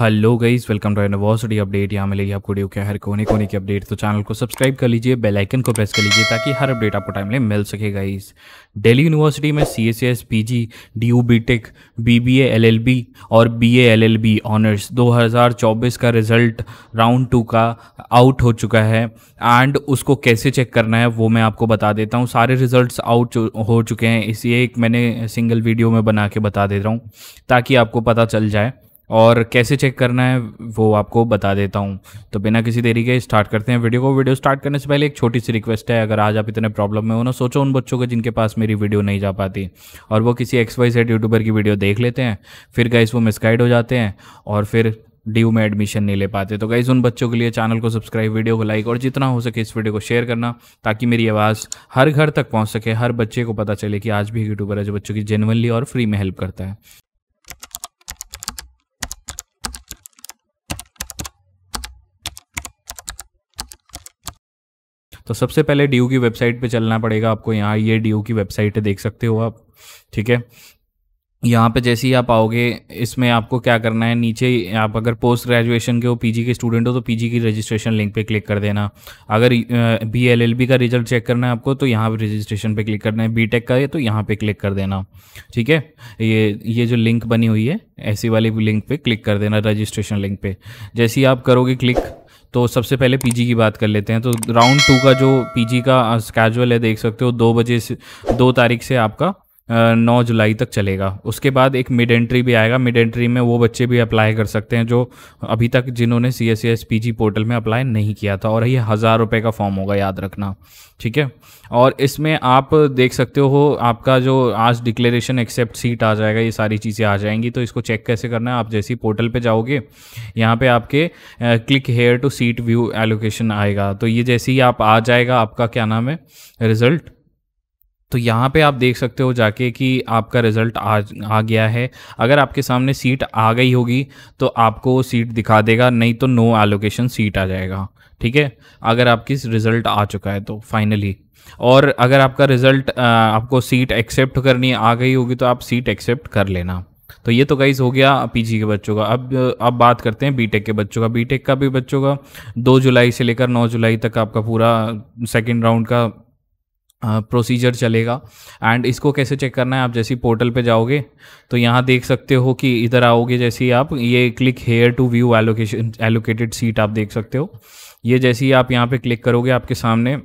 hello guys welcome to university update यहाँ मिलेगी आपको वीडियो के हर कोने कोने की अपडेट तो चैनल को सब्सक्राइब कर लीजिए बेल आइकन को प्रेस कर लीजिए ताकि हर अपडेट आपको टाइमली मिल सके गाइज दिल्ली यूनिवर्सिटी में C S S P G D U B tech B B L L B और B A L L B honours दो हज़ार चौबीस का रिजल्ट राउंड टू का आउट हो चुका है एंड उसको कैसे चेक करना है वो मैं आपको बता देता हूँ सारे रिजल्ट आउट हो चुके हैं इसलिए एक मैंने सिंगल वीडियो में बना के बता दे रहा हूँ ताकि आपको पता चल जाए और कैसे चेक करना है वो आपको बता देता हूँ तो बिना किसी देरी के स्टार्ट करते हैं वीडियो को वीडियो स्टार्ट करने से पहले एक छोटी सी रिक्वेस्ट है अगर आज आप इतने प्रॉब्लम में हो ना सोचो उन बच्चों के जिनके पास मेरी वीडियो नहीं जा पाती और वो किसी एक्स वाई सेट यूट्यूबर की वीडियो देख लेते हैं फिर गाइस वो मिसगाइड हो जाते हैं और फिर डी में एडमिशन नहीं ले पाते तो गाइज़ उन बच्चों के लिए चैनल को सब्सक्राइब वीडियो को लाइक और जितना हो सके इस वीडियो को शेयर करना ताकि मेरी आवाज़ हर घर तक पहुंच सके हर बच्चे को पता चले कि आज भी यूट्यूबर है जो बच्चों की जेनवनली और फ्री में हेल्प करता है तो सबसे पहले डी की वेबसाइट पे चलना पड़ेगा आपको यहाँ ये डी की वेबसाइट है देख सकते हो आप ठीक है यहाँ पे जैसे ही आप आओगे इसमें आपको क्या करना है नीचे आप अगर पोस्ट ग्रेजुएशन के हो पीजी के स्टूडेंट हो तो पीजी की रजिस्ट्रेशन लिंक पे क्लिक कर देना अगर बीएलएलबी का रिजल्ट चेक करना है आपको तो यहाँ पे रजिस्ट्रेशन पे क्लिक करना है बीटेक का है तो यहाँ पे क्लिक कर देना ठीक है ये ये जो लिंक बनी हुई है ऐसी वाली लिंक पे क्लिक कर देना रजिस्ट्रेशन लिंक पे जैसे ही आप करोगे क्लिक तो सबसे पहले पीजी की बात कर लेते हैं तो राउंड टू का जो पीजी का स्कैजुअल है देख सकते हो दो बजे से दो तारीख से आपका नौ जुलाई तक चलेगा उसके बाद एक मिड एंट्री भी आएगा मिड एंट्री में वो बच्चे भी अप्लाई कर सकते हैं जो अभी तक जिन्होंने C S S P G portal में अप्लाई नहीं किया था और ये हज़ार रुपये का फॉर्म होगा याद रखना ठीक है और इसमें आप देख सकते हो आपका जो आज डिक्लेरेशन एक्सेप्ट सीट आ जाएगा ये सारी चीज़ें आ जाएंगी तो इसको चेक कैसे करना है आप जैसे ही पोर्टल पर जाओगे यहाँ पर आपके click here to seat view allocation आएगा तो ये जैसे ही आप आ जाएगा आपका क्या नाम है रिजल्ट तो यहाँ पे आप देख सकते हो जाके कि आपका रिज़ल्ट आ आ गया है अगर आपके सामने सीट आ गई होगी तो आपको सीट दिखा देगा नहीं तो नो एलोकेशन सीट आ जाएगा ठीक है अगर आपकी रिज़ल्ट आ चुका है तो फाइनली और अगर आपका रिज़ल्ट आपको सीट एक्सेप्ट करनी आ गई होगी तो आप सीट एक्सेप्ट कर लेना तो ये तो गाइज हो गया पीजी के बच्चों का अब अब बात करते हैं बीटेक के बच्चों का बीटेक का भी बच्चों का दो जुलाई से लेकर नौ जुलाई तक आपका पूरा सेकेंड राउंड का प्रोसीजर चलेगा एंड इसको कैसे चेक करना है आप जैसे पोर्टल पे जाओगे तो यहाँ देख सकते हो कि इधर आओगे जैसे ही आप ये click here to view allocation allocated seat आप देख सकते हो ये जैसे ही आप यहाँ पे क्लिक करोगे आपके सामने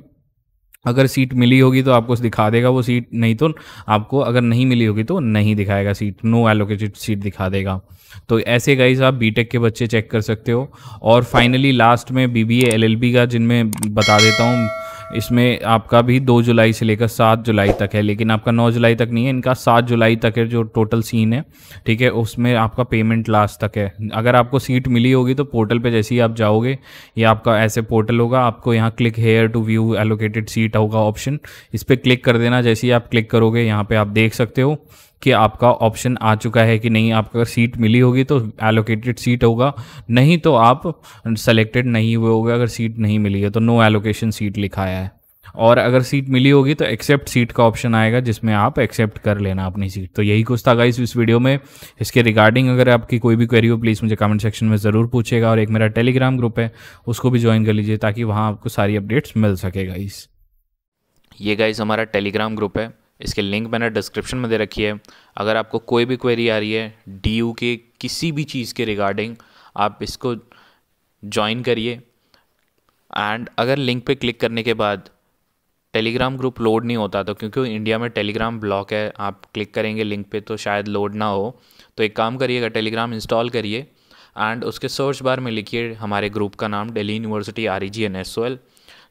अगर सीट मिली होगी तो आपको दिखा देगा वो सीट नहीं तो आपको अगर नहीं मिली होगी तो नहीं दिखाएगा सीट नो एलोकेटेड सीट दिखा देगा तो ऐसे गाइज आप बीटेक के बच्चे चेक कर सकते हो और फाइनली लास्ट में बीबीए एलएलबी का जिनमें बता देता हूँ इसमें आपका भी दो जुलाई से लेकर सात जुलाई तक है लेकिन आपका नौ जुलाई तक नहीं है इनका सात जुलाई तक है जो टोटल सीन है ठीक है उसमें आपका पेमेंट लास्ट तक है अगर आपको सीट मिली होगी तो पोर्टल पे जैसे ही आप जाओगे ये आपका ऐसे पोर्टल होगा आपको यहाँ click here to view allocated seat होगा ऑप्शन इस पर क्लिक कर देना जैसे ही आप क्लिक करोगे यहाँ पर आप देख सकते हो कि आपका ऑप्शन आ चुका है कि नहीं आपका सीट मिली होगी तो एलोकेटेड सीट होगा नहीं तो आप सेलेक्टेड नहीं हुए होगा अगर सीट नहीं मिली है तो नो एलोकेशन सीट लिखा है और अगर सीट मिली होगी तो एक्सेप्ट सीट का ऑप्शन आएगा जिसमें आप एक्सेप्ट कर लेना अपनी सीट तो यही कुछ था गाइस इस वीडियो में इसके रिगार्डिंग अगर आपकी कोई भी क्वेरी हो प्लीज़ मुझे कमेंट सेक्शन में ज़रूर पूछेगा और एक मेरा टेलीग्राम ग्रुप है उसको भी ज्वाइन कर लीजिए ताकि वहाँ आपको सारी अपडेट्स मिल सके गाइस ये गाइस हमारा टेलीग्राम ग्रुप है इसके लिंक मैंने डिस्क्रिप्शन में दे रखी है अगर आपको कोई भी क्वेरी आ रही है डी यू के किसी भी चीज़ के रिगार्डिंग आप इसको ज्वाइन करिए एंड अगर लिंक पे क्लिक करने के बाद टेलीग्राम ग्रुप लोड नहीं होता तो क्योंकि इंडिया में टेलीग्राम ब्लॉक है आप क्लिक करेंगे लिंक पे तो शायद लोड ना हो तो एक काम करिएगा टेलीग्राम इंस्टॉल करिए एंड उसके सर्च बार में लिखिए हमारे ग्रुप का नाम daily university R E G N S O L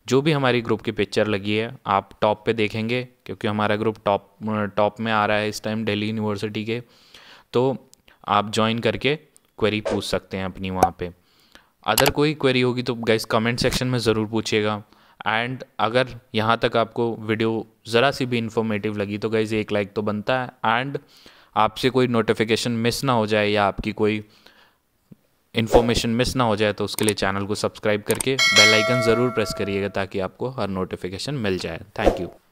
जो भी हमारी ग्रुप की पिक्चर लगी है आप टॉप पे देखेंगे क्योंकि हमारा ग्रुप टॉप टॉप में आ रहा है इस टाइम दिल्ली यूनिवर्सिटी के तो आप ज्वाइन करके क्वेरी पूछ सकते हैं अपनी वहाँ पे अदर कोई क्वेरी होगी तो गाइस कमेंट सेक्शन में ज़रूर पूछिएगा एंड अगर यहाँ तक आपको वीडियो ज़रा सी भी इन्फॉर्मेटिव लगी तो गाइज़ एक लाइक तो बनता है एंड आपसे कोई नोटिफिकेशन मिस ना हो जाए या आपकी कोई इन्फॉर्मेशन मिस ना हो जाए तो उसके लिए चैनल को सब्सक्राइब करके बेल आइकन ज़रूर प्रेस करिएगा ताकि आपको हर नोटिफिकेशन मिल जाए थैंक यू